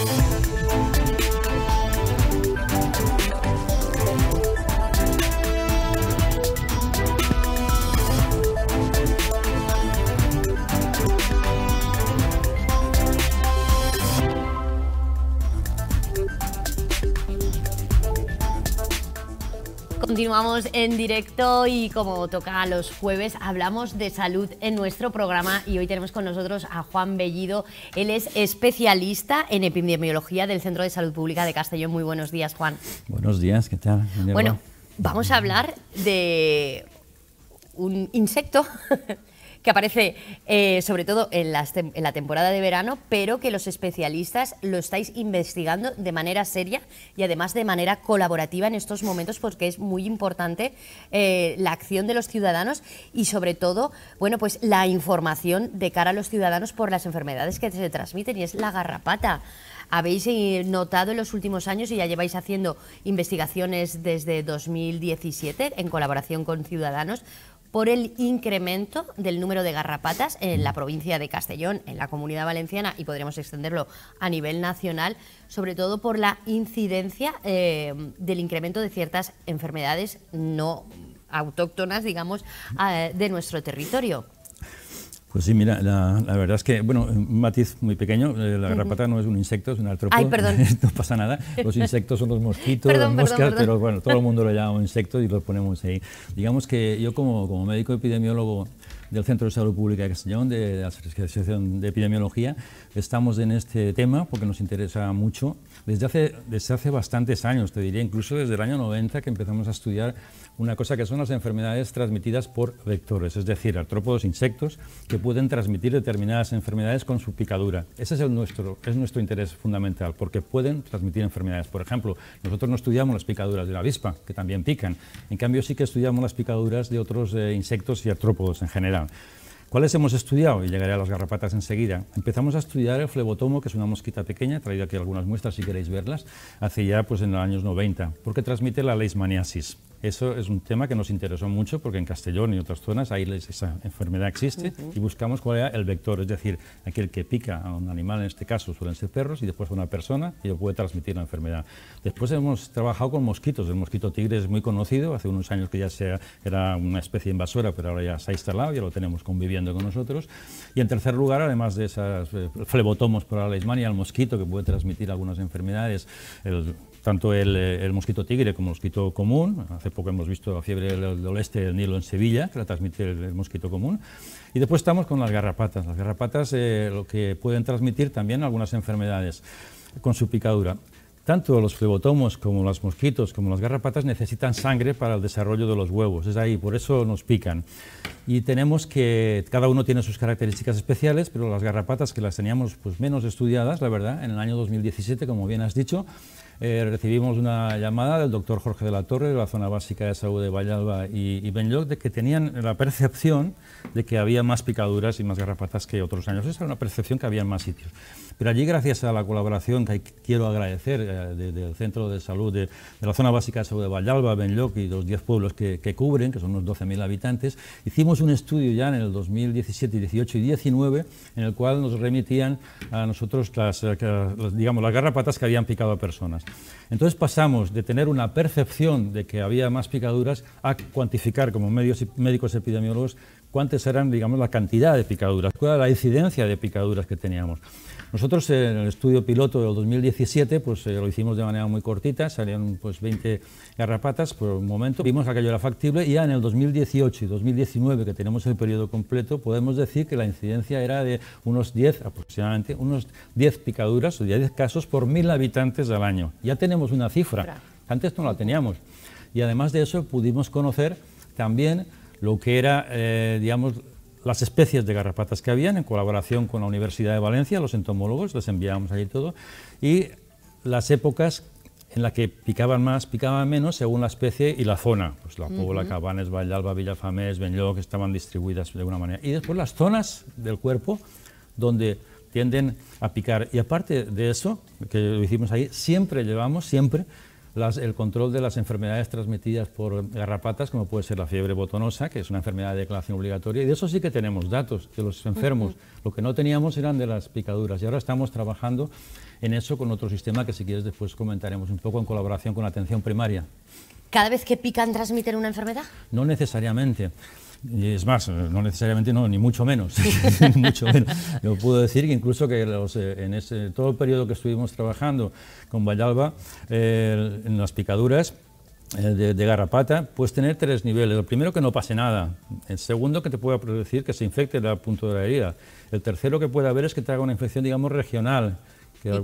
Thank you. continuamos en directo y como toca los jueves hablamos de salud en nuestro programa y hoy tenemos con nosotros a Juan Bellido. Él es especialista en epidemiología del Centro de Salud Pública de Castellón. Muy buenos días, Juan. Buenos días, ¿qué tal? Bueno, vamos a hablar de un insecto que aparece eh, sobre todo en, en, la temporada de verano, pero que los especialistas lo estáis investigando de manera seria y además de manera colaborativa en estos momentos porque es muy importante eh, la acción de los ciudadanos y sobre todo, bueno, pues la información de cara a los ciudadanos por las enfermedades que se transmiten y es la garrapata habéis eh, notado en los últimos años y ya lleváis haciendo investigaciones desde 2017 en colaboración con Ciudadanos por el incremento del número de garrapatas en la provincia de Castellón, en la comunidad valenciana y podríamos extenderlo a nivel nacional, sobre todo por la incidencia eh, del incremento de ciertas enfermedades no autóctonas, digamos, eh, de nuestro territorio. Pues sí, mira, la, verdad es que, bueno, un matiz muy pequeño, eh, la garrapata no es un insecto, es un artrópodo, Ay, perdón. no pasa nada, los insectos son los mosquitos, los las moscas, pero bueno, todo el mundo lo llama insecto y lo ponemos ahí. Digamos que yo como, como médico epidemiólogo del Centro de Salud Pública de Castellón, de, de la Asociación de Epidemiología, estamos en este tema porque nos interesa mucho. Desde hace, desde hace bastantes años, te diría, incluso desde el año 90 que empezamos a estudiar una cosa que son las enfermedades transmitidas por vectores, es decir, artrópodos, insectos, que pueden transmitir determinadas enfermedades con su picadura. Ese es, nuestro, es nuestro interés fundamental, porque pueden transmitir enfermedades. Por ejemplo, nosotros no estudiamos las picaduras de la avispa, que también pican. En cambio, sí que estudiamos las picaduras de otros eh, insectos y artrópodos en general. ¿Cuáles hemos estudiado? Y llegaré a las garrapatas enseguida. Empezamos a estudiar el flebotomo, que es una mosquita pequeña, he traído aquí algunas muestras si queréis verlas, hace ya pues en los años 90, porque transmite la leishmaniasis. Eso es un tema que nos interesó mucho porque en Castellón y otras zonas ahí esa enfermedad existe y buscamos cuál era el vector, es decir, aquel que pica a un animal, en este caso suelen ser perros, y después a una persona y lo puede transmitir la enfermedad. Después hemos trabajado con mosquitos, el mosquito tigre es muy conocido, hace unos años que ya era una especie invasora, pero ahora ya se ha instalado, ya lo tenemos conviviendo con nosotros. Y en tercer lugar, además de esas eh, flebotomos por la leishmania, el mosquito que puede transmitir algunas enfermedades, el tanto eh, el, mosquito tigre como el mosquito común. Hace poco hemos visto la fiebre del, oeste del Nilo en Sevilla, que la transmite el, mosquito común. Y después estamos con las garrapatas. Las garrapatas eh, lo que pueden transmitir también algunas enfermedades con su picadura. Tanto los flebotomos como los mosquitos como las garrapatas necesitan sangre para el desarrollo de los huevos, es ahí, por eso nos pican. Y tenemos que, cada uno tiene sus características especiales, pero las garrapatas que las teníamos pues, menos estudiadas, la verdad, en el año 2017, como bien has dicho, eh, recibimos una llamada del doctor Jorge de la Torre de la zona básica de salud de Vallalba y, Benloc de que tenían la percepción de que había más picaduras y más garrapatas que otros años. Esa era una percepción que había en más sitios. Pero allí, gracias a la colaboración que quiero agradecer eh, del Centro de Salud de, la Zona Básica de Salud de Vallalba, Benlloc y los 10 pueblos que, cubren, que son unos 12.000 habitantes, hicimos un estudio ya en el 2017, 18 y 19, en el cual nos remitían a nosotros eh, las, digamos, las garrapatas que habían picado a personas. Entonces pasamos de tener una percepción de que había más picaduras a cuantificar como médicos epidemiólogos cuántas eran digamos, la cantidad de picaduras, cuál era la incidencia de picaduras que teníamos. Nosotros eh, en el estudio piloto del 2017 pues, eh, lo hicimos de manera muy cortita, salían pues, 20 garrapatas por un momento, vimos que aquello era factible y ya en el 2018 y 2019, que tenemos el periodo completo, podemos decir que la incidencia era de unos 10, aproximadamente, unos 10 picaduras o 10 casos por mil habitantes al año. Ya tenemos una cifra, antes no la teníamos. Y además de eso pudimos conocer también lo que era, eh, digamos, las especies de garrapatas que habían en colaboración con la Universidad de Valencia, los entomólogos, les enviamos allí todo, y las épocas en las que picaban más, picaban menos según la especie y la zona. Pues la Pobla, Cabanes, Vallalba, Villafamés, que estaban distribuidas de alguna manera. Y después las zonas del cuerpo donde tienden a picar. Y aparte de eso, que lo hicimos ahí, siempre llevamos, siempre el control de las enfermedades transmitidas por garrapatas, como puede ser la fiebre botonosa, que es una enfermedad de declaración obligatoria, y de eso sí que tenemos datos de los enfermos. Lo que no teníamos eran de las picaduras, y ahora estamos trabajando en eso con otro sistema que si quieres después comentaremos un poco en colaboración con la atención primaria. ¿Cada vez que pican transmiten una enfermedad? No necesariamente es más, eh, no necesariamente no, ni mucho menos. mucho Yo puedo decir que incluso que eh, en todo el periodo que estuvimos trabajando con Vallalba, eh, en las picaduras, de, garrapata, puedes tener tres niveles. El primero, que no pase nada. El segundo, que te pueda producir que se infecte el punto de la herida. El tercero que puede haber es que te haga una infección, digamos, regional,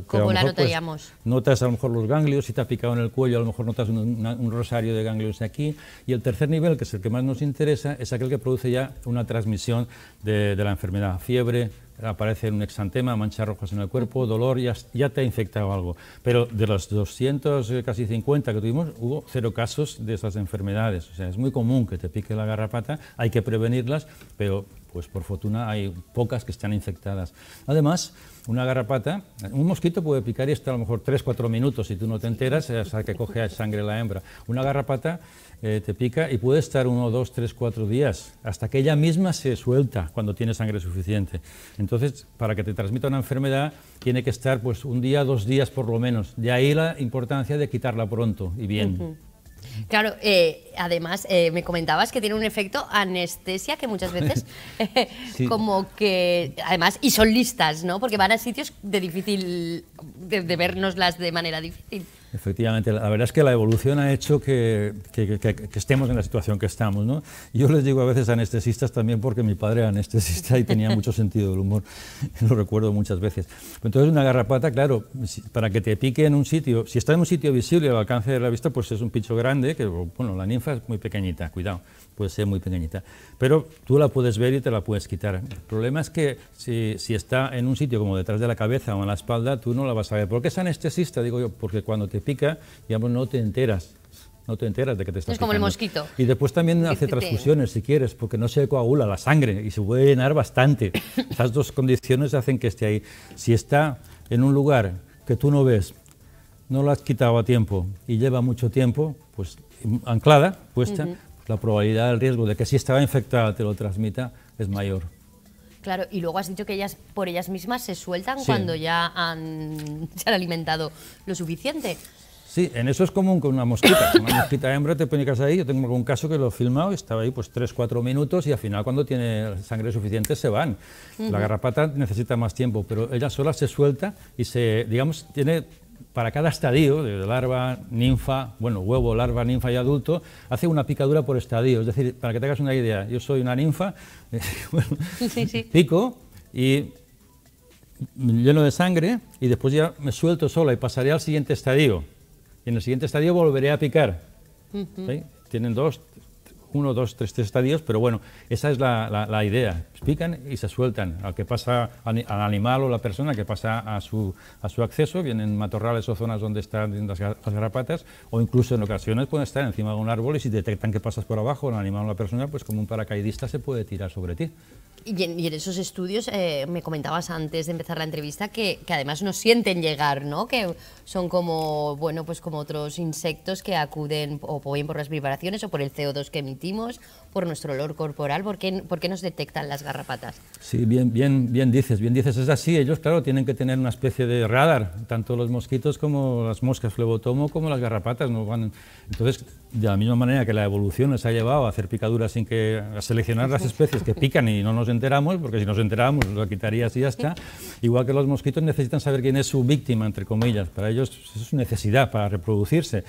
¿Cómo la pues, notaríamos? notas a lo mejor los ganglios, si te ha picado en el cuello, a lo mejor notas un, rosario de ganglios aquí. Y el tercer nivel, que es el que más nos interesa, es aquel que produce ya una transmisión de, la enfermedad, fiebre, aparece un exantema, manchas rojas en el cuerpo, dolor, ya, ya te ha infectado algo. Pero de los 200, eh, casi 50 que tuvimos, hubo cero casos de esas enfermedades. O sea, es muy común que te pique la garrapata, hay que prevenirlas, pero pues por fortuna hay pocas que están infectadas. Además, una garrapata, un mosquito puede picar y estar a lo mejor 3-4 minutos si tú no te enteras, hasta que coge sangre la hembra. Una garrapata eh, te pica y puede estar 1, 2, 3, 4 días, hasta que ella misma se suelta cuando tiene sangre suficiente. Entonces, para que te transmita una enfermedad, tiene que estar pues un día, dos días por lo menos. De ahí la importancia de quitarla pronto y bien. Claro, eh, además eh, me comentabas que tiene un efecto anestesia que muchas veces como que además y son listas, ¿no? Porque van a sitios de difícil de vernoslas de manera difícil. Efectivamente, la verdad es que la evolución ha hecho que, estemos en la situación que estamos. ¿no? Yo les digo a veces anestesistas también porque mi padre era anestesista y tenía mucho sentido del humor, lo recuerdo muchas veces. Entonces una garrapata, claro, para que te pique en un sitio, si está en un sitio visible al alcance de la vista, pues es un picho grande, que bueno, la ninfa es muy pequeñita, cuidado puede ser muy pequeñita. Pero tú la puedes ver y te la puedes quitar. El problema es que si, está en un sitio como detrás de la cabeza o en la espalda, tú no la vas a ver. ¿Por qué es anestesista? Digo yo, porque cuando te pica, digamos, no te enteras. No te enteras de que te está Es como el mosquito. Y después también este hace transfusiones, si quieres, porque no se coagula la sangre y se puede llenar bastante. Esas dos condiciones hacen que esté ahí. Si está en un lugar que tú no ves, no la has quitado a tiempo y lleva mucho tiempo, pues anclada, puesta, la probabilidad del riesgo de que si estaba infectada te lo transmita es mayor. Claro, y luego has dicho que ellas por ellas mismas se sueltan cuando ya han, se han alimentado lo suficiente. Sí, en eso es común con una mosquita. Una mosquita hembra te pones ahí. Yo tengo algún caso que lo he filmado estaba ahí pues 3-4 minutos y al final cuando tiene sangre suficiente se van. La garrapata necesita más tiempo, pero ella sola se suelta y se, digamos, tiene para cada estadio, de larva, ninfa, bueno, huevo, larva, ninfa y adulto, hace una picadura por estadio. Es decir, para que te hagas una idea, yo soy una ninfa, pico y lleno de sangre y después ya me suelto sola y pasaré al siguiente estadio. Y en el siguiente estadio volveré a picar. Tienen dos, uno, dos, tres, tres estadios, pero bueno, esa es la, la, idea. Pican y se sueltan. Al que pasa, al, animal o la persona que pasa a su, a su acceso, vienen matorrales o zonas donde están las, las garrapatas, o incluso en ocasiones pueden estar encima de un árbol y si detectan que pasas por abajo, el animal o la persona, pues como un paracaidista se puede tirar sobre ti. Y en, esos estudios eh, me comentabas antes de empezar la entrevista que, además no sienten llegar, ¿no? Que son como, bueno, pues como otros insectos que acuden o bien por las vibraciones o por el CO2 que emitimos por nuestro olor corporal? ¿Por qué, nos detectan las garrapatas? Sí, bien, bien, bien dices, bien dices. Es así, ellos, claro, tienen que tener una especie de radar, tanto los mosquitos como las moscas flebotomo, como las garrapatas. ¿no? Entonces, de la misma manera que la evolución nos ha llevado a hacer picaduras sin que a seleccionar las especies que pican y no nos enteramos, porque si nos enteramos lo quitarías y ya está, igual que los mosquitos necesitan saber quién es su víctima, entre comillas. Para ellos es es necesidad para reproducirse.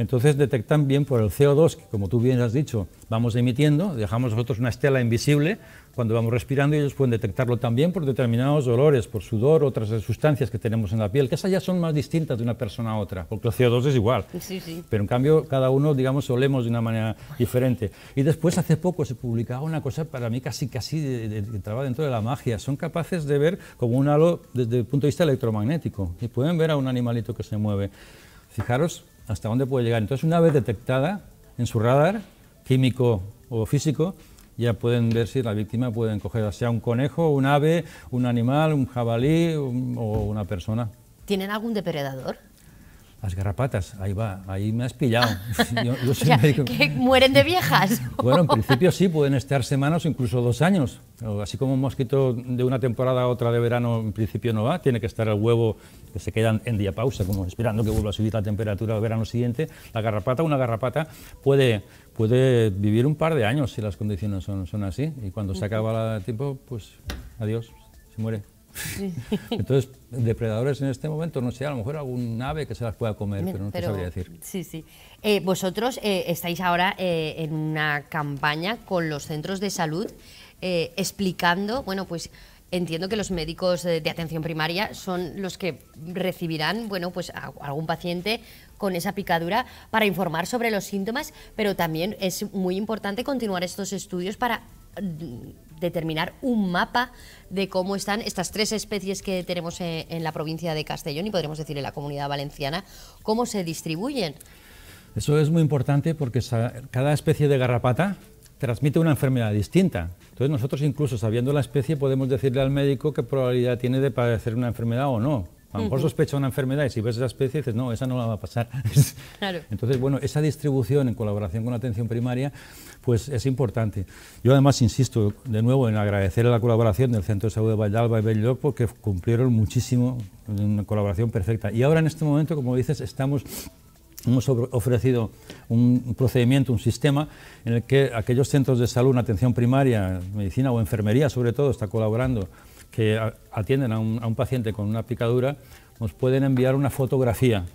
Entonces detectan bien por el CO2, que como tú bien has dicho, vamos emitiendo, dejamos nosotros una estela invisible cuando vamos respirando y ellos pueden detectarlo también por determinados olores, por sudor, otras sustancias que tenemos en la piel, que esas ya son más distintas de una persona a otra, porque el CO2 es igual. Sí, sí. Pero en cambio cada uno, digamos, olemos de una manera diferente. Y después hace poco se publicaba una cosa para mí casi, casi de, que dentro de la magia. Son capaces de ver como un halo desde el punto de vista electromagnético y pueden ver a un animalito que se mueve. Fijaros hasta dónde puede llegar. Entonces, una vez detectada en su radar, químico o físico, ya pueden ver si la víctima pueden coger sea un conejo, un ave, un animal, un jabalí o una persona. ¿Tienen algún depredador? Las garrapatas, ahí va, ahí me has pillado. ¿Mueren de viejas? bueno, en principio sí, pueden estar semanas o incluso dos años. Así como un mosquito de una temporada a otra de verano en principio no va, tiene que estar el huevo que se quedan en diapausa, como esperando que vuelva a subir la temperatura el verano siguiente. La garrapata, una garrapata puede, puede vivir un par de años si las condiciones son, son así. Y cuando se acaba el tiempo, pues adiós, se muere. Entonces, depredadores en este momento, no sé, a lo mejor algún ave que se las pueda comer, pero no te sabría decir. Sí, sí. Eh, vosotros eh, estáis ahora eh, en una campaña con los centros de salud explicando, bueno, pues entiendo que los médicos de, atención primaria son los que recibirán, bueno, pues algún paciente con esa picadura para informar sobre los síntomas, pero también es muy importante continuar estos estudios para mm, determinar un mapa de cómo están estas tres especies que tenemos eh, en, la provincia de Castellón y podremos decir en la comunidad valenciana, cómo se distribuyen. Eso es muy importante porque cada especie de garrapata transmite una enfermedad distinta. Entonces nosotros incluso sabiendo la especie podemos decirle al médico qué probabilidad tiene de padecer una enfermedad o no. A lo mejor sospecha una enfermedad y si ves esa especie dices, no, esa no la va a pasar. Entonces, bueno, esa distribución en colaboración con la atención primaria, pues es importante. Yo además insisto de nuevo en agradecer la colaboración del Centro de Salud de Vallalba y Belloc porque cumplieron muchísimo, una colaboración perfecta. Y ahora en este momento, como dices, estamos hemos ofrecido un procedimiento, un sistema en el que aquellos centros de salud, atención primaria, medicina o enfermería sobre todo, está colaborando que atienden a un, paciente con una picadura nos pueden enviar una fotografía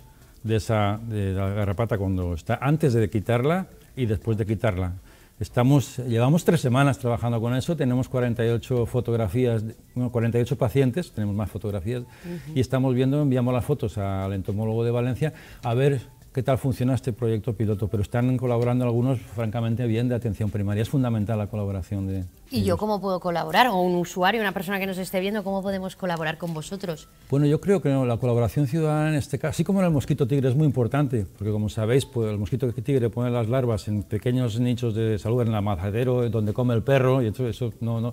de, esa, de la garrapata cuando está, antes de quitarla y después de quitarla. Estamos, llevamos tres semanas trabajando con eso, tenemos 48 fotografías, 48 pacientes, tenemos más fotografías, y estamos viendo, enviamos las fotos al entomólogo de Valencia a ver qué tal funciona este proyecto piloto, pero están colaborando algunos, francamente, bien de atención primaria. Es fundamental la colaboración de... ¿Y yo cómo puedo colaborar? O un usuario, una persona que nos esté viendo, ¿cómo podemos colaborar con vosotros? Bueno, yo creo que la colaboración ciudadana en este caso, así como en el mosquito tigre, es muy importante, porque como sabéis, pues, el mosquito tigre pone las larvas en pequeños nichos de salud, en el amazadero, donde come el perro, y eso, eso no, no...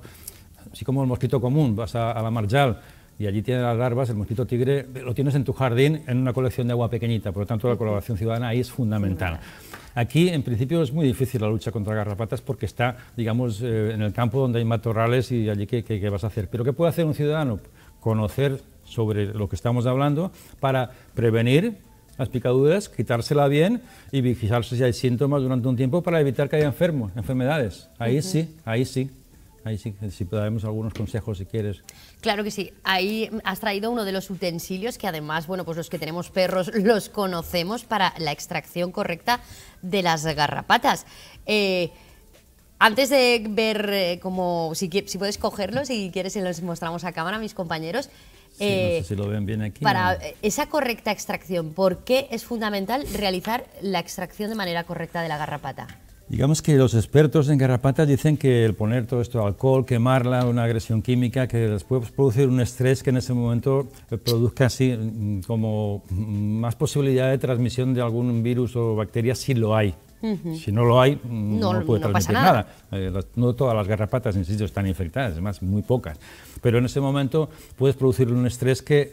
Así como el mosquito común, vas a, a la marjal, y allí tiene las larvas, el mosquito tigre, lo tienes en tu jardín en una colección de agua pequeñita, por lo tanto la colaboración ciudadana ahí es fundamental. Aquí, en principio, es muy difícil la lucha contra garrapatas porque está, digamos, eh, en el campo donde hay matorrales y allí qué, qué, vas a hacer. Pero ¿qué puede hacer un ciudadano? Conocer sobre lo que estamos hablando para prevenir las picaduras, quitársela bien y vigilarse si hay síntomas durante un tiempo para evitar que haya enfermos, enfermedades. Ahí sí, ahí sí, ahí sí, si podemos algunos consejos si quieres. Claro que sí. Ahí has traído uno de los utensilios que además, bueno, pues los que tenemos perros los conocemos para la extracción correcta de las garrapatas. Eh, antes de ver eh, si, puedes cogerlos si quieres, se los mostramos a cámara, mis compañeros. no eh, lo ven bien aquí. Para esa correcta extracción, ¿por qué es fundamental realizar la extracción de manera correcta de la garrapata? Digamos que los expertos en garrapatas dicen que el poner todo esto alcohol, quemarla, una agresión química, que les puede producir un estrés que en ese momento eh, produzca así mm, como mm, más posibilidad de transmisión de algún virus o bacteria si lo hay. Si no lo hay, mm, no, puede transmitir nada. Eh, no todas las garrapatas, insisto, están infectadas, además muy pocas. Pero en ese momento puedes producir un estrés que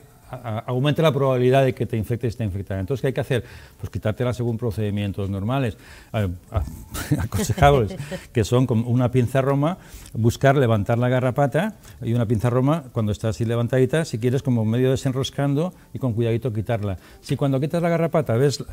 aumenta la probabilidad de que te infecte y esté infectada. Entonces, ¿qué hay que hacer? Pues quitártela según procedimientos normales, eh, aconsejables, que son con una pinza roma, buscar levantar la garrapata y una pinza roma, cuando está así levantadita, si quieres, como medio desenroscando y con cuidadito quitarla. Si cuando quitas la garrapata, ves,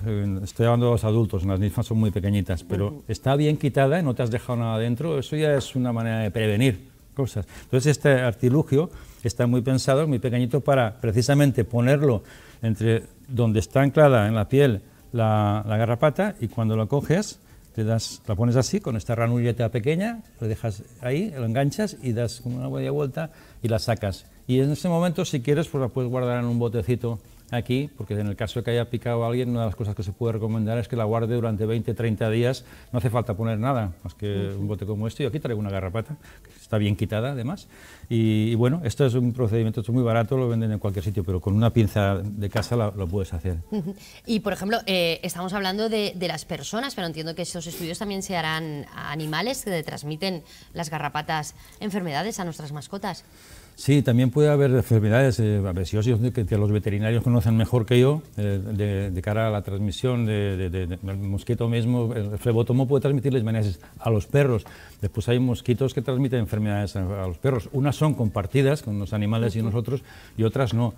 estoy hablando de los adultos, las ninfas son muy pequeñitas, pero está bien quitada y no te has dejado nada adentro, eso ya es una manera de prevenir cosas. Entonces, este artilugio Está muy pensado, muy pequeñito para precisamente ponerlo entre donde está anclada en la piel la, garrapata y cuando lo coges, das, la pones así, con esta ranulleta pequeña, lo dejas ahí, lo enganchas y das como una buena vuelta y la sacas. Y en ese momento, si quieres, pues la puedes guardar en un botecito aquí, porque en el caso de que haya picado a alguien, una de las cosas que se puede recomendar es que la guarde durante 20, 30 días, no hace falta poner nada, más que un bote como este, yo aquí traigo una garrapata, que está bien quitada además, y, bueno, esto es un procedimiento es muy barato, lo venden en cualquier sitio, pero con una pinza de casa lo, puedes hacer. Y por ejemplo, eh, estamos hablando de, de, las personas, pero entiendo que estos estudios también se harán a animales que transmiten las garrapatas enfermedades a nuestras mascotas. Sí, también puede haber enfermedades eh, que, los veterinarios conocen mejor que yo eh, de, cara a la transmisión del de, mosquito mismo. El flebotomo puede transmitir enfermedades a los perros. Después hay mosquitos que transmiten enfermedades a, los perros. Unas son compartidas con los animales y nosotros y otras no.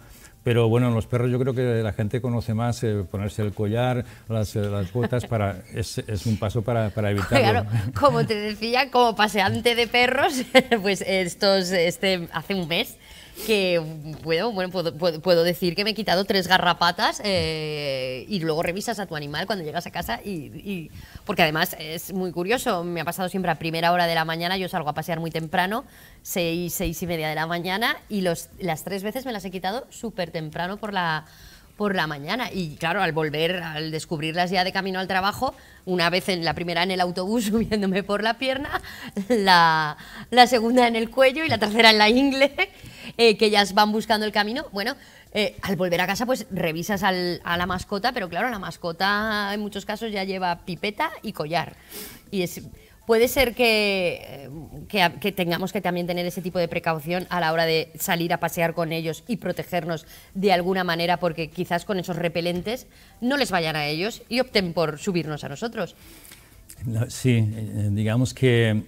Pero bueno, los perros yo creo que la gente conoce más eh, ponerse el collar, las, eh, las botas, para, es, un paso para, para evitarlo. Claro, como te decía, como paseante de perros, pues estos, este, hace un mes que bueno puedo, puedo, decir que me he quitado tres garrapatas eh, y luego revisas a tu animal cuando llegas a casa y, porque además es muy curioso, me ha pasado siempre a primera hora de la mañana, yo salgo a pasear muy temprano, seis, seis y media de la mañana y los, las tres veces me las he quitado súper temprano por la por la mañana. Y claro, al volver, al descubrirlas ya de camino al trabajo, una vez en la primera en el autobús subiéndome por la pierna, la, la segunda en el cuello y la tercera en la ingle eh, que ellas van buscando el camino. Bueno, eh, al volver a casa, pues revisas a la mascota, pero claro, la mascota en muchos casos ya lleva pipeta y collar. Y es, puede ser que, eh, que, que, tengamos que también tener ese tipo de precaución a la hora de salir a pasear con ellos y protegernos de alguna manera, porque quizás con esos repelentes no les vayan a ellos y opten por subirnos a nosotros. Sí, digamos que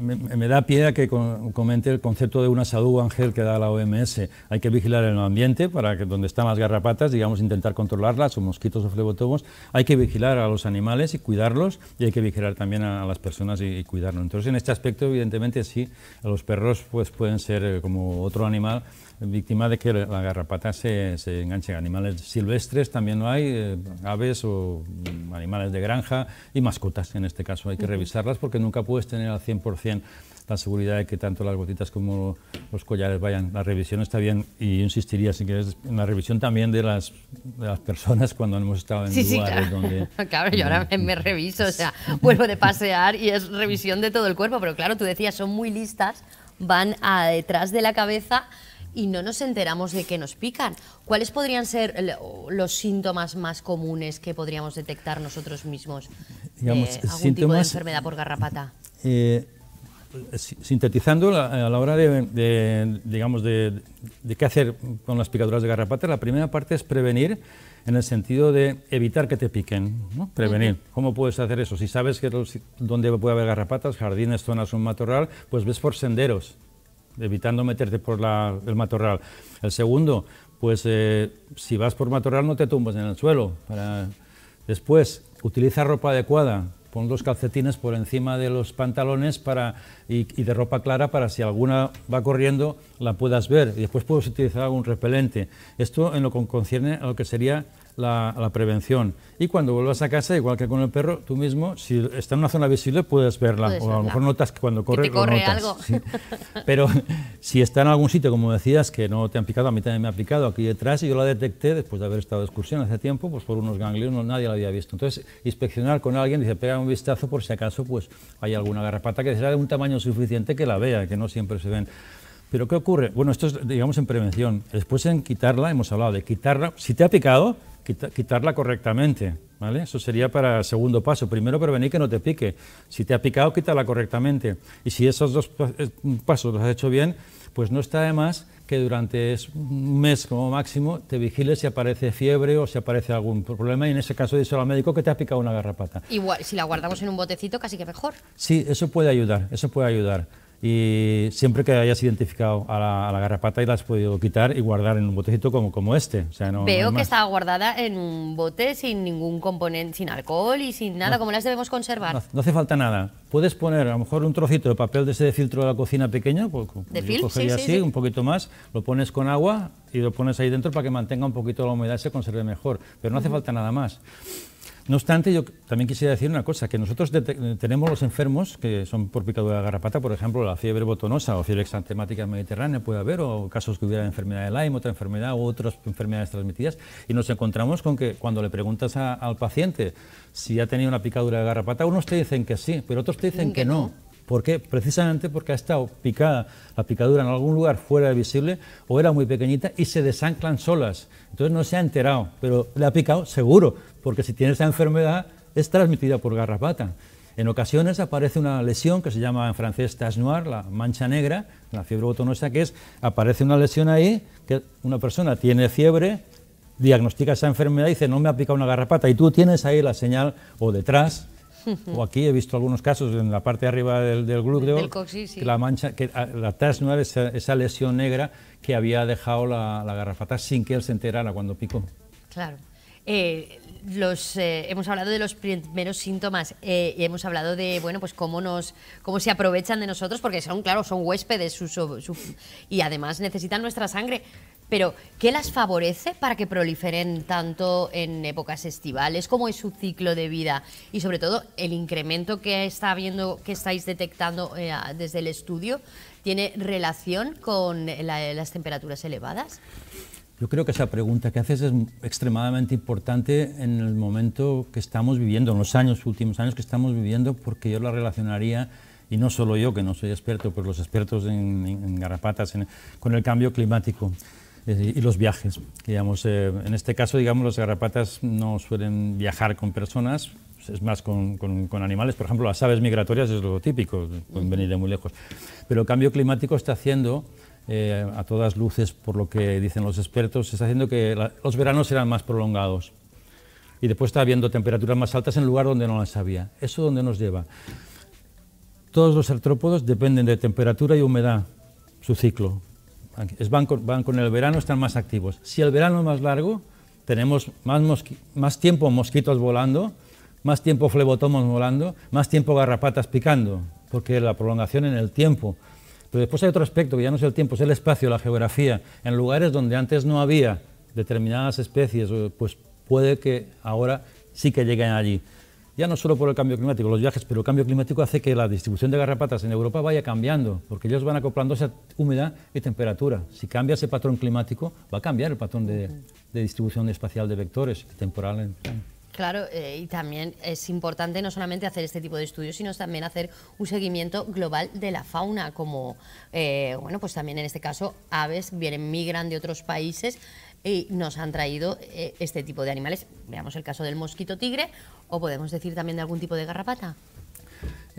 me, da pie a que comente el concepto de una salud ángel que da la OMS. Hay que vigilar el ambiente para que donde están las garrapatas, digamos, intentar controlarlas, o mosquitos o flebotomos. Hay que vigilar a los animales y cuidarlos, y hay que vigilar también a, las personas y, cuidarlos. Entonces, en este aspecto, evidentemente, sí, los perros pues, pueden ser, eh, como otro animal, víctima de que la garrapata se, se enganche a animales silvestres, también no hay, eh, aves o animales de granja y mascotas en este caso. Hay que revisarlas porque nunca puedes tener al 100% la seguridad de que tanto las gotitas como los collares vayan. La revisión está bien y insistiría, si quieres, en la revisión también de las, las personas cuando hemos estado en lugares donde... claro, yo ahora me, me reviso, o sea, vuelvo de pasear y es revisión de todo el cuerpo, pero claro, tú decías, son muy listas, van a detrás de la cabeza y no nos enteramos de que nos pican. ¿Cuáles podrían ser los síntomas más comunes que podríamos detectar nosotros mismos? Eh, algún síntomas, tipo de enfermedad por garrapata. Eh, sintetizando, a la hora de, digamos, de, qué hacer con las picaduras de garrapata, la primera parte es prevenir en el sentido de evitar que te piquen, prevenir. ¿Cómo puedes hacer eso? Si sabes que dónde puede haber garrapatas, jardines, zonas, un matorral, pues ves por senderos evitando meterte por el matorral. El segundo, pues eh, si vas por matorral no te tumbas en el suelo. Después, utiliza ropa adecuada. Pon dos calcetines por encima de los pantalones para, y, y, de ropa clara para si alguna va corriendo la puedas ver. Y después puedes utilizar algún repelente. Esto en lo que concierne a lo que sería la, prevención. Y cuando vuelvas a casa, igual que con el perro, tú mismo, si está en una zona visible, puedes verla. o a lo mejor notas que cuando corre, que corre algo. Pero si está en algún sitio, como decías, que no te han picado, a mí también me ha picado aquí detrás, y yo la detecté después de haber estado de excursión hace tiempo, pues por unos ganglios nadie la había visto. Entonces, inspeccionar con alguien, dice, pega un vistazo por si acaso pues hay alguna garrapata que será de un tamaño suficiente que la vea, que no siempre se ven. Pero ¿qué ocurre? Bueno, esto es, digamos, en prevención. Después en quitarla, hemos hablado de quitarla. Si te ha picado, quitarla correctamente, ¿vale? Eso sería para segundo paso. Primero prevenir que no te pique. Si te ha picado, quítala correctamente. Y si esos dos eh, pasos los has hecho bien, pues no está de más que durante un mes como máximo te vigiles si aparece fiebre o si aparece algún problema y en ese caso díselo al médico que te ha picado una garrapata. Igual, si la guardamos en un botecito casi que mejor. Sí, eso puede ayudar, eso puede ayudar y siempre que hayas identificado a la, garrapata y la has podido quitar y guardar en un botecito como, como este. sea, Veo que está guardada en un bote sin ningún componente, sin alcohol y sin nada, ¿Cómo las debemos conservar. No, hace falta nada. Puedes poner a lo mejor un trocito de papel de ese de filtro de la cocina pequeño, pues, pues, un poquito más, lo pones con agua y lo pones ahí dentro para que mantenga un poquito la humedad y se conserve mejor, pero no hace falta nada más. No obstante, yo también quisiera decir una cosa, que nosotros tenemos los enfermos que son por picadura de garrapata, por ejemplo, la fiebre botonosa o fiebre exantemática mediterránea puede haber, o casos que hubiera enfermedad de Lyme, otra enfermedad u otras enfermedades transmitidas, y nos encontramos con que cuando le preguntas al paciente si ha tenido una picadura de garrapata, unos te dicen que sí, pero otros te dicen que no. ¿Por qué? Precisamente porque ha estado picada la picadura en algún lugar fuera de visible o era muy pequeñita y se desanclan solas. Entonces no se ha enterado, pero le ha picado seguro, porque si tiene esa enfermedad es transmitida por garrapata. En ocasiones aparece una lesión que se llama en francés tache noir, la mancha negra, la fiebre botonosa, que es, aparece una lesión ahí, que una persona tiene fiebre, diagnostica esa enfermedad y dice, no me ha picado una garrapata, y tú tienes ahí la señal o detrás o aquí he visto algunos casos en la parte de arriba del, del glúteo, la mancha, que ah, tas no esa, lesión negra que había dejado la, la garrafata sin que él se enterara cuando picó. Claro. Eh, los, eh, hemos hablado de los primeros síntomas eh, y hemos hablado de bueno pues cómo nos cómo se aprovechan de nosotros porque son claro son huéspedes y además necesitan nuestra sangre pero, ¿qué las favorece para que proliferen tanto en épocas estivales? ¿Cómo es su ciclo de vida? Y sobre todo, el incremento que está que estáis detectando eh, desde el estudio, ¿tiene relación con las temperaturas elevadas? Yo creo que esa pregunta que haces es extremadamente importante en el momento que estamos viviendo, en los años, últimos años que estamos viviendo, porque yo la relacionaría y no solo yo, que no soy experto, pero los expertos en, garrapatas, con el cambio climático y los viajes. Digamos, eh, en este caso, digamos, las garrapatas no suelen viajar con personas, es más con, con, animales. Por ejemplo, las aves migratorias es lo típico, pueden venir de muy lejos. Pero el cambio climático está haciendo, eh, a todas luces, por lo que dicen los expertos, está haciendo que los veranos sean más prolongados. Y después está habiendo temperaturas más altas en lugar donde no las había. ¿Eso donde nos lleva? Todos los artrópodos dependen de temperatura y humedad, su ciclo es van, con, el verano, están más activos. Si el verano es más largo, tenemos más, más tiempo mosquitos volando, más tiempo flebotomos volando, más tiempo garrapatas picando, porque la prolongación en el tiempo. Pero después hay otro aspecto que ya no es el tiempo, es el espacio, la geografía. En lugares donde antes no había determinadas especies, eh, pues puede que ahora sí que lleguen allí ya no solo por el cambio climático, los viajes, pero el cambio climático hace que la distribución de garrapatas en Europa vaya cambiando, porque ellos van acoplando a humedad y temperatura. Si cambia ese patrón climático, va a cambiar el patrón de, distribución espacial de vectores, temporales Claro, eh, y también es importante no solamente hacer este tipo de estudios, sino también hacer un seguimiento global de la fauna, como, eh, bueno, pues también en este caso aves vienen, migran de otros países y nos han traído eh, este tipo de animales. Veamos el caso del mosquito tigre o podemos decir también de algún tipo de garrapata.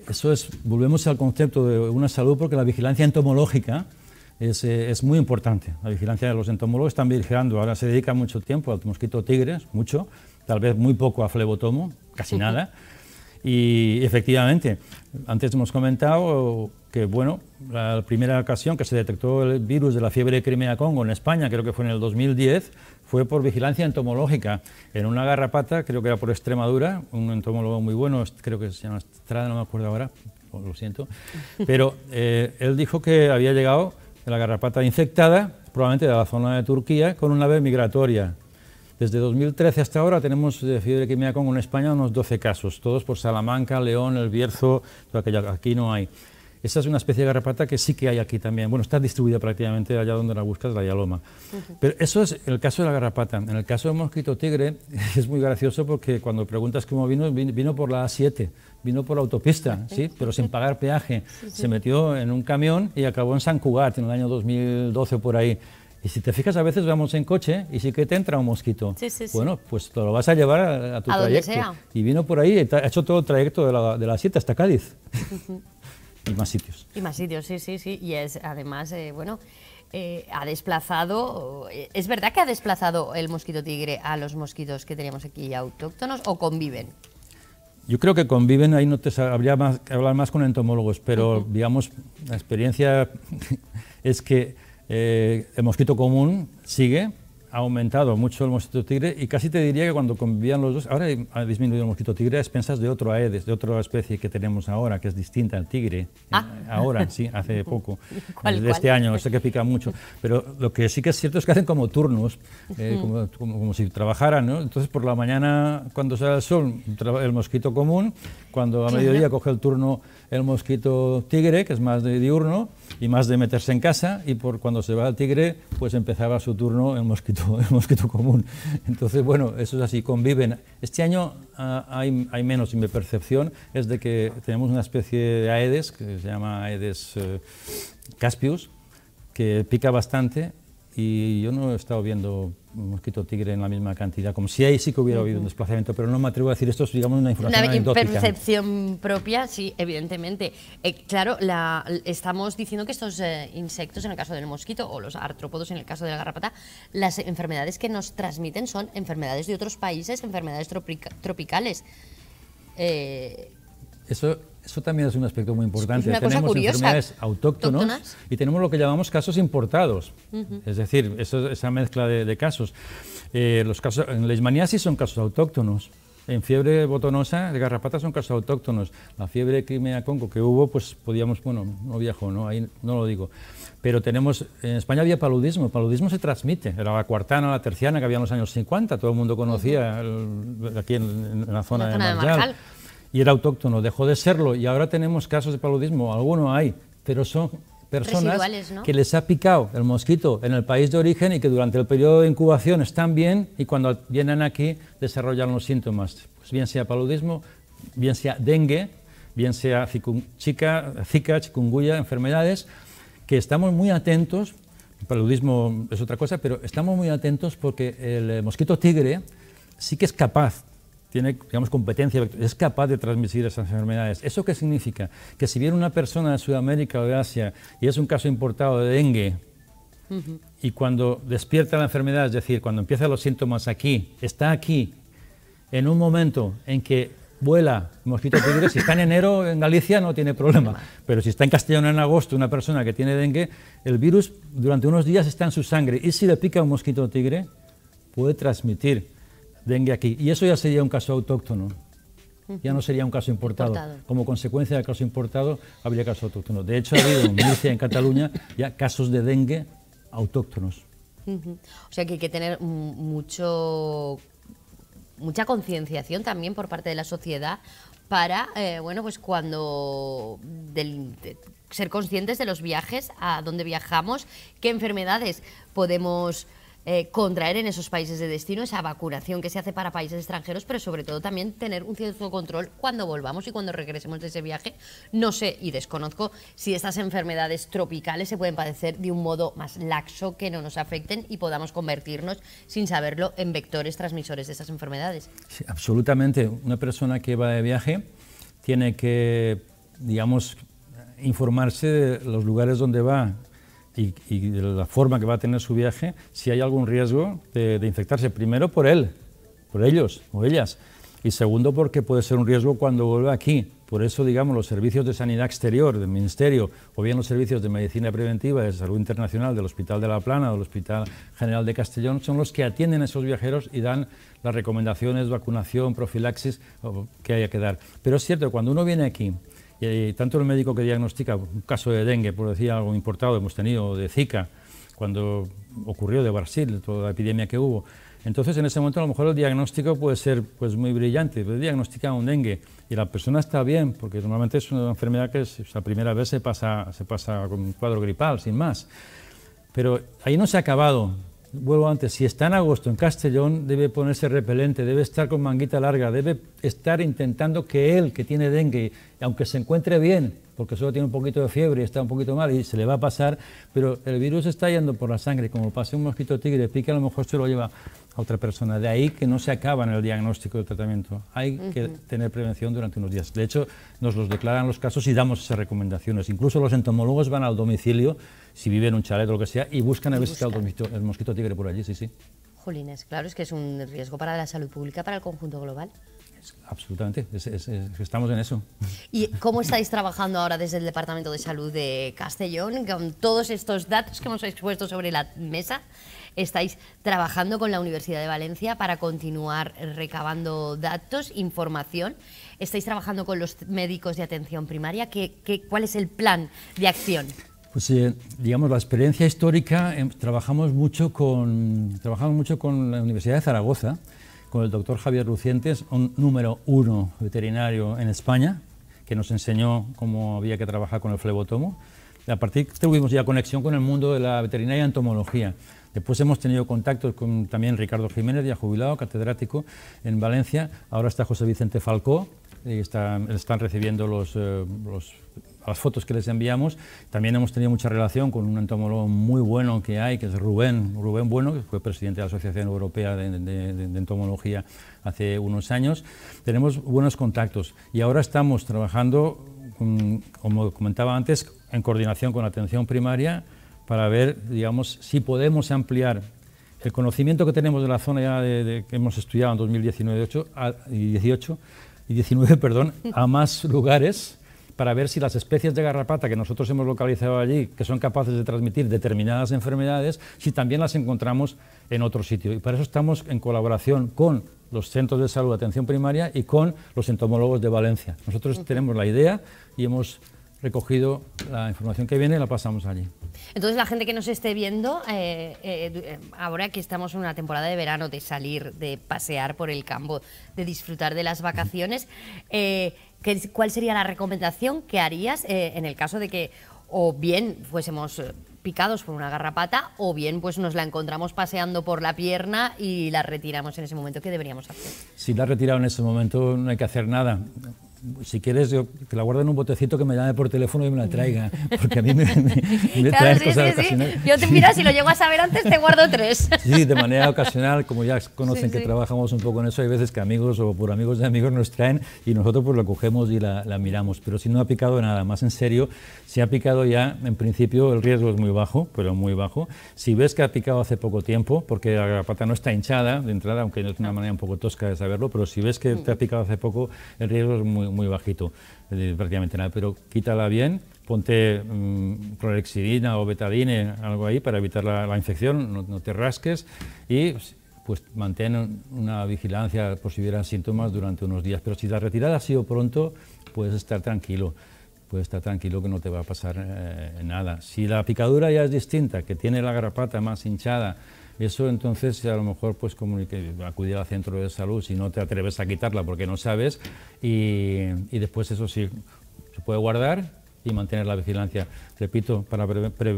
Eso es, volvemos al concepto de una salud porque la vigilancia entomológica es, eh, es muy importante. La vigilancia de los entomólogos están vigilando, ahora se dedica mucho tiempo al mosquito tigre, mucho, tal vez muy poco a flebotomo, casi nada. Y efectivamente, antes hemos comentado, bueno, la primera ocasión que se detectó el virus de la fiebre de Crimea-Congo en España, creo que fue en el 2010, fue por vigilancia entomológica, en una garrapata, creo que era por Extremadura, un entomólogo muy bueno, creo que se llama Estrada, no me acuerdo ahora, lo siento, pero eh, él dijo que había llegado la garrapata infectada, probablemente de la zona de Turquía, con una ave migratoria. Desde 2013 hasta ahora tenemos de eh, fiebre Crimea-Congo en España unos 12 casos, todos por Salamanca, León, El Bierzo, aquí no hay. Esa es una especie de garrapata que sí que hay aquí también. Bueno, está distribuida prácticamente allá donde la buscas, la yaloma. Pero eso es el caso de la garrapata. En el caso del mosquito tigre es muy gracioso porque cuando preguntas cómo vino, vino por la A7, vino por la autopista, ¿sí? pero sin pagar peaje. Se metió en un camión y acabó en San Cugat en el año 2012 por ahí. Y si te fijas, a veces vamos en coche y sí que te entra un mosquito. bueno, pues te lo vas a llevar a, tu trayecto. Y vino por ahí, ha hecho todo el trayecto de la, de 7 hasta Cádiz. Y más sitios. Y más sitios, sí, sí, sí. Y es además, eh, bueno, eh, ha desplazado, eh, ¿es verdad que ha desplazado el mosquito tigre a los mosquitos que teníamos aquí autóctonos o conviven? Yo creo que conviven, ahí no te habría más, que hablar más con entomólogos, pero digamos, la experiencia es que el mosquito común sigue, ha aumentado mucho el mosquito tigre y casi te diría que cuando convivían los dos, ahora ha disminuido el mosquito tigre a de otro Aedes, de otra especie que tenemos ahora, que es distinta al tigre. Eh, ah. Ahora, sí, hace poco, eh, de este año, no este sé que pica mucho. Pero lo que sí que es cierto es que hacen como turnos, eh, como, si trabajaran, ¿no? Entonces por la mañana cuando sale el sol, el mosquito común, cuando a mediodía coge el turno el mosquito tigre, que es más de diurno, y más de meterse en casa y por cuando se va el tigre pues empezaba su turno el mosquito, el mosquito común. Entonces bueno, eso es así, conviven. Este año ah, hay, menos y mi percepción es de que tenemos una especie de Aedes que se llama Aedes eh, caspius que pica bastante y yo no he estado viendo mosquito tigre en la misma cantidad, como si ahí sí que hubiera habido un desplazamiento, pero no me atrevo a decir esto es, digamos, una información Una percepción propia, sí, evidentemente. Eh, claro, la, estamos diciendo que estos eh, insectos, en el caso del mosquito, o los artrópodos, en el caso de la garrapata, las enfermedades que nos transmiten son enfermedades de otros países, enfermedades tropicales. Eh, Eso eso también es un aspecto muy importante. tenemos enfermedades autóctonas, y tenemos lo que llamamos casos importados. Es decir, eso, esa mezcla de, casos. Eh, los casos. En leishmaniasis son casos autóctonos. En fiebre botonosa de garrapatas son casos autóctonos. La fiebre Crimea Congo que hubo, pues podíamos, bueno, no viejo, ¿no? Ahí no lo digo. Pero tenemos, en España había paludismo, paludismo se transmite. Era la cuartana, la terciana que había en los años 50, todo el mundo conocía, aquí en, la zona, de, y era autóctono, dejó de serlo y ahora tenemos casos de paludismo, Alguno hay, pero son personas que les ha picado el mosquito en el país de origen y que durante el periodo de incubación están bien y cuando vienen aquí desarrollan los síntomas, pues bien sea paludismo, bien sea dengue, bien sea zika, chikungunya, enfermedades, que estamos muy atentos, paludismo es otra cosa, pero estamos muy atentos porque el eh, mosquito tigre sí que es capaz tiene, digamos, competencia, es capaz de transmitir esas enfermedades. ¿Eso qué significa? Que si viene una persona de Sudamérica o de Asia y es un caso importado de dengue, y cuando despierta la enfermedad, es decir, cuando empiezan los síntomas aquí, está aquí, en un momento en que vuela mosquito tigre, si está en enero en Galicia no tiene problema, pero si está en Castellón en agosto una persona que tiene dengue, el virus durante unos días está en su sangre y si le pica un mosquito tigre puede transmitir dengue aquí. Y eso ya sería un caso autóctono. Ya no sería un caso importado. Como consecuencia del caso importado, habría casos autóctonos. De hecho, ha habido en en Cataluña, ya casos de dengue autóctonos. O sea que hay que tener mucho, mucha concienciación también por parte de la sociedad para, eh, bueno, pues cuando ser conscientes de los viajes, a dónde viajamos, qué enfermedades podemos eh, contraer en esos países de destino esa vacunación que se hace para países extranjeros, pero sobre todo también tener un cierto control cuando volvamos y cuando regresemos de ese viaje. No sé y desconozco si estas enfermedades tropicales se pueden padecer de un modo más laxo que no nos afecten y podamos convertirnos, sin saberlo, en vectores transmisores de esas enfermedades. Sí, absolutamente. Una persona que va de viaje tiene que, digamos, informarse de los lugares donde va, y, de la forma que va a tener su viaje si hay algún riesgo de, infectarse. Primero por él, por ellos o ellas. Y segundo porque puede ser un riesgo cuando vuelva aquí. Por eso, digamos, los servicios de sanidad exterior del Ministerio o bien los servicios de medicina preventiva de salud internacional del Hospital de La Plana o del Hospital General de Castellón son los que atienden a esos viajeros y dan las recomendaciones, vacunación, profilaxis que haya que dar. Pero es cierto, cuando uno viene aquí y eh, tanto el médico que diagnostica un caso de dengue, por decir algo importado, hemos tenido de Zika, cuando ocurrió de Brasil, toda la epidemia que hubo. Entonces, en ese momento, a lo mejor el diagnóstico puede ser pues, muy brillante. Puede diagnostica un dengue y la persona está bien, porque normalmente es una enfermedad que es, la primera vez se pasa, se pasa con un cuadro gripal, sin más. Pero ahí no se ha acabado, vuelvo antes, si está en agosto en Castellón, debe ponerse repelente, debe estar con manguita larga, debe estar intentando que él, que tiene dengue, aunque se encuentre bien, porque solo tiene un poquito de fiebre y está un poquito mal y se le va a pasar, pero el virus está yendo por la sangre, como pase un mosquito tigre, pica, a lo mejor se lo lleva a otra persona. De ahí que no se acaba en el diagnóstico de tratamiento. Hay que tener prevención durante unos días. De hecho, nos los declaran los casos y damos esas recomendaciones. Incluso los entomólogos van al domicilio, si viven en un chalet o lo que sea, y buscan a ver si está el mosquito tigre por allí, sí, sí. Jolines, claro, es que es un riesgo para la salud pública, para el conjunto global. Absolutamente, estamos en eso. ¿Y cómo estáis trabajando ahora desde el Departamento de Salud de Castellón con todos estos datos que hemos expuesto sobre la mesa? ¿Estáis trabajando con la Universidad de Valencia para continuar recabando datos, información? ¿Estáis trabajando con los médicos de atención primaria? ¿Qué, qué cuál es el plan de acción? Pues eh, digamos, la experiencia histórica, em, trabajamos, mucho con, trabajamos mucho con la Universidad de Zaragoza, el doctor Javier Lucientes, un número uno veterinario en España, que nos enseñó cómo había que trabajar con el flebotomo. A partir de tuvimos ya conexión con el mundo de la veterinaria y entomología. Después hemos tenido contactos con también Ricardo Jiménez, ya jubilado, catedrático en Valencia. Ahora está José Vicente Falcó, y están recibiendo los, eh, los las fotos que les enviamos. También hemos tenido mucha relación con un entomólogo muy bueno que hay, que es Rubén, Rubén Bueno, que fue presidente de la Asociación Europea de, Entomología hace unos años. Tenemos buenos contactos y ahora estamos trabajando, como comentaba antes, en coordinación con la atención primaria para ver, digamos, si podemos ampliar el conocimiento que tenemos de la zona de, que hemos estudiado en 2019 y y 19, perdón, a más lugares para ver si las especies de garrapata que nosotros hemos localizado allí, que son capaces de transmitir determinadas enfermedades, si también las encontramos en otro sitio. Y para eso estamos en colaboración con los centros de salud de atención primaria y con los entomólogos de Valencia. Nosotros tenemos la idea y hemos recogido la información que viene y la pasamos allí. Entonces la gente que nos esté viendo, eh, eh, eh, ahora que estamos en una temporada de verano, de salir, de pasear por el campo, de disfrutar de las vacaciones, ¿Cuál sería la recomendación que harías eh, en el caso de que o bien fuésemos eh, picados por una garrapata o bien pues nos la encontramos paseando por la pierna y la retiramos en ese momento. ¿Qué deberíamos hacer? Si la has en ese momento no hay que hacer nada si quieres, yo que la guardo en un botecito que me llame por teléfono y me la traiga, porque a mí me, me, traes cosas ocasionales. Yo te mira, si lo llego a saber antes, te guardo tres. Sí, de manera ocasional, como ya conocen que trabajamos un poco en eso, hay veces que amigos o por amigos de amigos nos traen y nosotros pues la cogemos y la, la miramos, pero si no ha picado nada, más en serio, si ha picado ya, en principio el riesgo es muy bajo, pero muy bajo. Si ves que ha picado hace poco tiempo, porque la garrapata no está hinchada de entrada, aunque es una ah. manera un poco tosca de saberlo, pero si ves que mm. te ha picado hace poco, el riesgo es muy, muy muy bajito, prácticamente nada, pero quítala bien, ponte mmm, o betadine, algo ahí para evitar la, infección, no, te rasques y pues mantén una vigilancia por si hubieran síntomas durante unos días. Pero si la retirada ha sido pronto, puedes estar tranquilo, puedes estar tranquilo que no te va a pasar eh, nada. Si la picadura ya es distinta, que tiene la garrapata más hinchada, eso entonces a lo mejor pues acudir al centro de salud si no te atreves a quitarla porque no sabes y, después eso sí, se puede guardar y mantener la vigilancia. Repito, para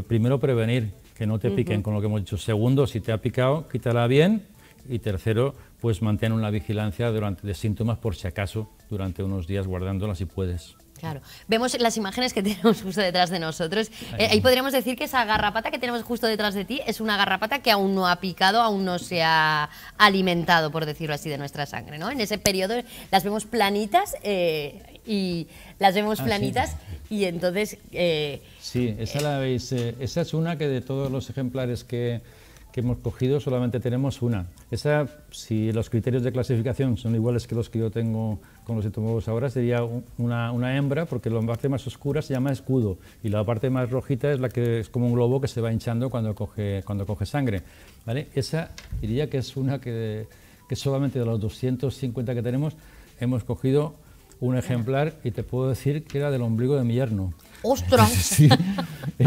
primero prevenir que no te piquen con lo que hemos dicho. Segundo, si te ha picado, quítala bien. Y tercero, pues mantener una vigilancia durante, de síntomas por si acaso durante unos días guardándola si puedes. Claro. Vemos las imágenes que tenemos justo detrás de nosotros. ahí eh, podríamos decir que esa garrapata que tenemos justo detrás de ti es una garrapata que aún no ha picado, aún no se ha alimentado, por decirlo así, de nuestra sangre, ¿no? En ese periodo las vemos planitas eh, y las vemos ah, planitas y entonces... Eh, sí, esa la veis. esa es una que de todos los ejemplares que que hemos cogido solamente tenemos una. Esa, si los criterios de clasificación son iguales que los que yo tengo con los entomólogos ahora, sería una, una, hembra, porque la parte más oscura se llama escudo y la parte más rojita es la que es como un globo que se va hinchando cuando coge, cuando coge sangre. ¿vale? Esa diría que es una que, que solamente de los 250 que tenemos hemos cogido un ejemplar y te puedo decir que era del ombligo de mi yerno. ¡Ostras! Sí,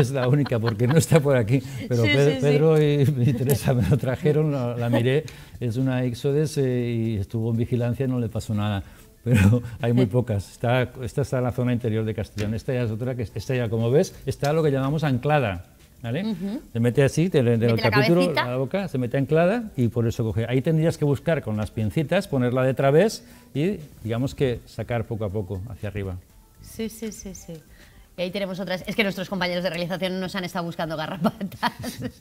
es la única porque no está por aquí, pero Pedro, y, Teresa me lo trajeron, la, miré, es una Exodes eh, y estuvo en vigilancia y no le pasó nada pero hay muy pocas. Está, esta está en la zona interior de Castellón. Esta ya es otra que esta ya, como ves, está lo que llamamos anclada. ¿Vale? Se mete así, te, el capítulo, la, boca, se mete anclada y por eso coge. Ahí tendrías que buscar con las pincitas, ponerla de través y digamos que sacar poco a poco hacia arriba. Sí, sí, sí, sí. Y ahí tenemos otras. Es que nuestros compañeros de realización nos han estado buscando garrapatas.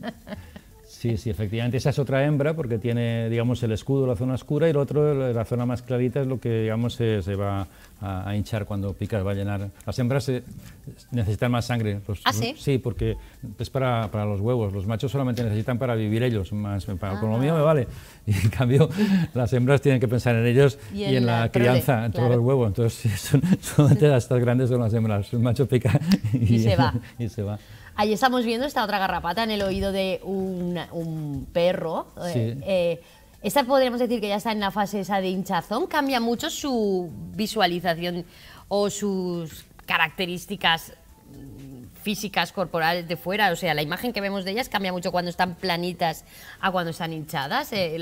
Sí, sí, efectivamente. Esa es otra hembra porque tiene, digamos, el escudo, la zona oscura, y el otro, la zona más clarita, es lo que, digamos, se, va a, hinchar cuando picas, va a llenar. Las hembras eh, necesitan más sangre. ¿Ah, sí? Sí, porque es para, los huevos. Los machos solamente necesitan para vivir ellos. Más, para, el Con mío me ah. vale. Y en cambio, las hembras tienen que pensar en ellos y, en, la, crianza, en todos el los Entonces, solamente las grandes son las hembras. El macho pica Y se va. Ahí estamos viendo esta otra garrapata en el oído de un, perro. Eh, eh, esta podríamos decir que ya está en la fase esa de hinchazón. ¿Cambia mucho su visualización o sus características mm, físicas corporales de fuera? O sea, la imagen que vemos de ellas cambia mucho cuando están planitas a cuando están hinchadas. Eh,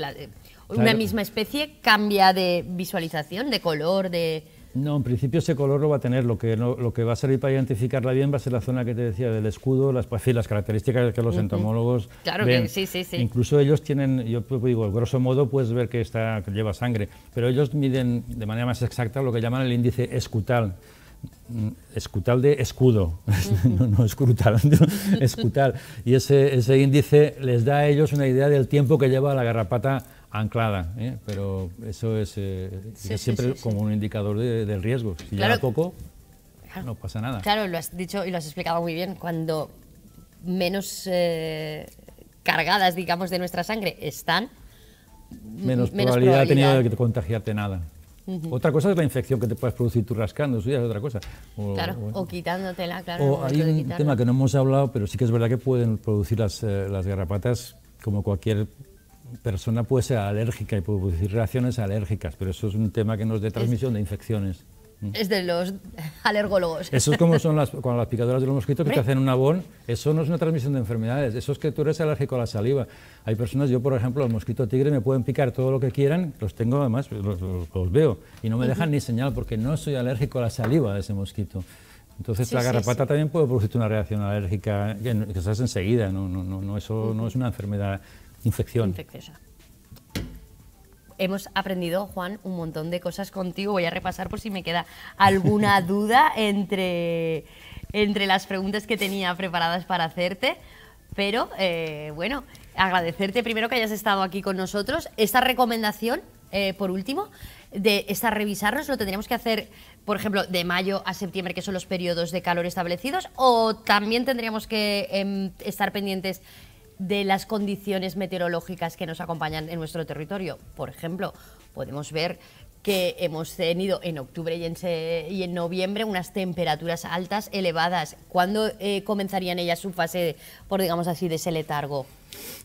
una misma especie cambia de visualización, de color, de... No, en principio ese color lo va a tener. Lo que, lo que va a servir para identificarla bien va a ser la zona que te decía del escudo, las, pues, las características que los entomólogos. Claro que sí, sí, sí. Incluso ellos tienen, yo pues, digo, grosso modo puedes ver que, lleva sangre, pero ellos miden de manera más exacta lo que llaman el índice escutal mm, escutal de escudo, no, no escrutal, escutal. Y ese, ese índice les da a ellos una idea del tiempo que lleva la garrapata anclada, ¿eh? pero eso es, eh, siempre como un indicador de, del riesgo. Si ya llega poco, no pasa nada. Claro, lo has dicho y lo has explicado muy bien. Cuando menos eh, cargadas, digamos, de nuestra sangre están, menos, probabilidad, tenía de contagiarte nada. Otra cosa es la infección que te puedes producir tú rascando, eso ya es otra cosa. claro, o, quitándotela, claro. hay un tema que no hemos hablado, pero sí que es verdad que pueden producir las, las garrapatas como cualquier persona puede ser alérgica y puede producir reacciones alérgicas, pero eso es un tema que no es de transmisión de infecciones. Mm. Es de los alergólogos. Eso es como son las, cuando las picaduras de los mosquitos que te hacen un abón. Eso no es una transmisión de enfermedades. Eso es que tú eres alérgico a la saliva. Hay personas, yo por ejemplo, los mosquito tigre me pueden picar todo lo que quieran, los tengo además, los, veo, y no me dejan ni señal porque no soy alérgico a la saliva de ese mosquito. Entonces la garrapata también puede producir una reacción alérgica que, que estás enseguida, no, no, no, eso no es una enfermedad Infección. Hemos aprendido, Juan, un montón de cosas contigo. Voy a repasar por si me queda alguna duda entre, entre las preguntas que tenía preparadas para hacerte. Pero eh, bueno, agradecerte primero que hayas estado aquí con nosotros. Esta recomendación, eh, por último, de esta revisarnos, lo tendríamos que hacer, por ejemplo, de mayo a septiembre, que son los periodos de calor establecidos, o también tendríamos que em, estar pendientes de las condiciones meteorológicas que nos acompañan en nuestro territorio. Por ejemplo, podemos ver que hemos tenido en octubre y en, noviembre unas temperaturas altas elevadas. ¿Cuándo eh, comenzarían ellas su fase, por digamos así, de ese letargo?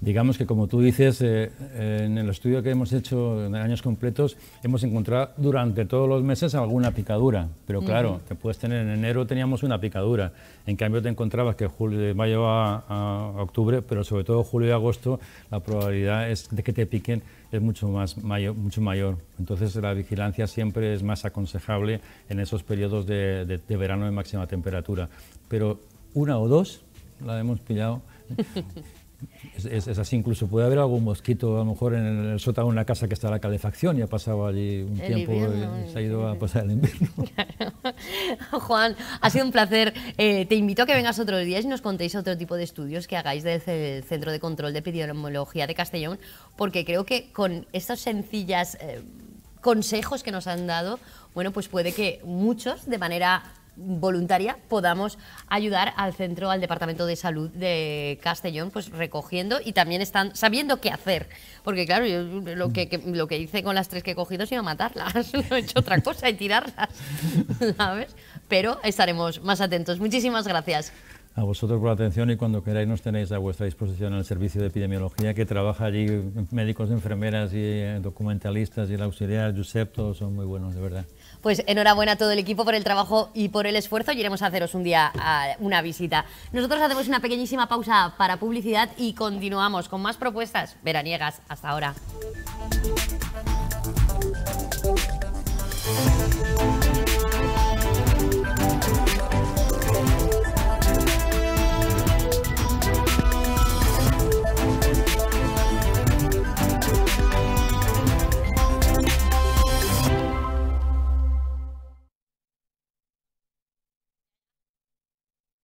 digamos que como tú dices, eh, eh, en el estudio que hemos hecho en años completos, hemos encontrado durante todos los meses alguna picadura. Pero claro, puedes tener en enero teníamos una picadura. En cambio te encontrabas que julio, de mayo a, octubre, pero sobre todo julio y agosto, la probabilidad es de que te piquen es mucho, más mayor, mucho mayor. Entonces la vigilancia siempre es más aconsejable en esos periodos de verano de máxima temperatura. Pero una o dos la hemos pillado. Es, así, incluso puede haber algún mosquito a lo mejor en el sótano de una casa que está la calefacción y ha pasado allí un tiempo y, se ha ido a pasar el invierno. Juan, ha sido un placer. Eh, te invito a que vengas otros días y nos contéis otro tipo de estudios que hagáis desde el Centro de Control de Epidemiología de Castellón, porque creo que con estos sencillos eh, consejos que nos han dado, bueno, pues puede que muchos de manera voluntaria podamos ayudar al centro, al Departamento de Salud de Castellón, pues recogiendo y también están sabiendo qué hacer. Porque claro, yo lo que, lo que hice con las tres que he cogido es iba a matarlas, no he hecho otra cosa y tirarlas, ¿sabes? Pero estaremos más atentos. Muchísimas gracias. A vosotros por la atención y cuando queráis nos tenéis a vuestra disposición en el servicio de epidemiología que trabaja allí eh, médicos, enfermeras y eh, documentalistas y el auxiliar Giuseppe, todos son muy buenos, de verdad. Pues enhorabuena a todo el equipo por el trabajo y por el esfuerzo y iremos a haceros un día una visita. Nosotros hacemos una pequeñísima pausa para publicidad y continuamos con más propuestas veraniegas. Hasta ahora.